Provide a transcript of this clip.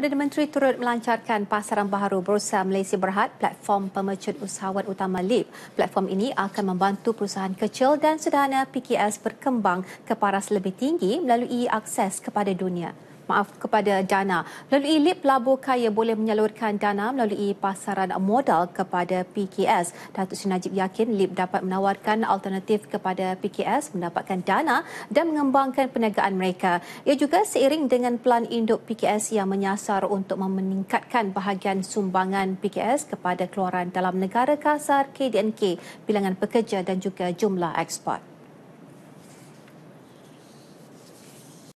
Perdana Menteri turut melancarkan pasaran baharu Bursa Malaysia Berhad, platform pemecut usahawan utama LIP. Platform ini akan membantu perusahaan kecil dan sederhana PKS berkembang ke paras lebih tinggi melalui akses kepada dunia maaf kepada dana. Melalui LIP Labu Kaya boleh menyalurkan dana melalui pasaran modal kepada PKS. Datuk Sri Najib yakin LIP dapat menawarkan alternatif kepada PKS mendapatkan dana dan mengembangkan perniagaan mereka. Ia juga seiring dengan pelan induk PKS yang menyasar untuk meningkatkan bahagian sumbangan PKS kepada keluaran dalam negara kasar KDNK, bilangan pekerja dan juga jumlah ekspor.